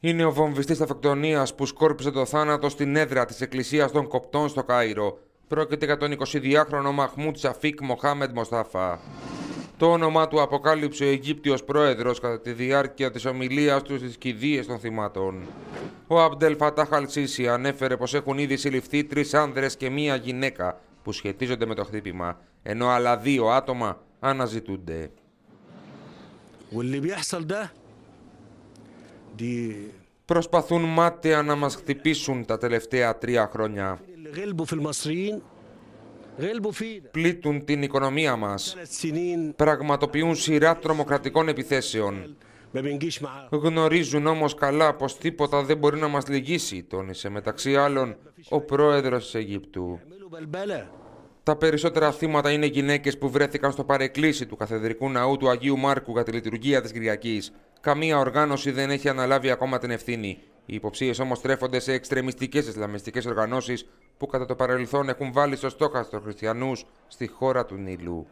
είναι ο βομβιστής αυτοκτονίας που σκόρπισε το θάνατο στην έδρα της Εκκλησίας των Κοπτών στο Κάιρο. Πρόκειται για τον 22χρονο Μαχμούτ Σαφίκ Μοχάμεντ Μοστάφα. Το όνομά του αποκάλυψε ο Αιγύπτιος πρόεδρος κατά τη διάρκεια της ομιλίας του στις κηδείες των θυμάτων. Ο Αμπτελ Φατάχ Αλσίση ανέφερε πως έχουν ήδη συλληφθεί τρεις άνδρες και μία γυναίκα που σχετίζονται με το χτύπημα, ενώ άλλα δύο άτομα αναζητούνται προσπαθούν μάταια να μας χτυπήσουν τα τελευταία τρία χρόνια. Πλήττουν την οικονομία μας. Πραγματοποιούν σειρά τρομοκρατικών επιθέσεων. Γνωρίζουν όμως καλά πως τίποτα δεν μπορεί να μας λυγίσει, τόνισε μεταξύ άλλων ο πρόεδρος της Αιγύπτου. Τα περισσότερα θύματα είναι γυναίκες που βρέθηκαν στο παρεκκλήσι του καθεδρικού ναού του Αγίου Μάρκου για τη λειτουργία της Κυριακής. Καμία οργάνωση δεν έχει αναλάβει ακόμα την ευθύνη. Οι υποψίες όμως τρέφονται σε εξτρεμιστικές Ισλαμιστικές οργανώσεις που κατά το παρελθόν έχουν βάλει στο στόχαστρο χριστιανούς στη χώρα του Νείλου.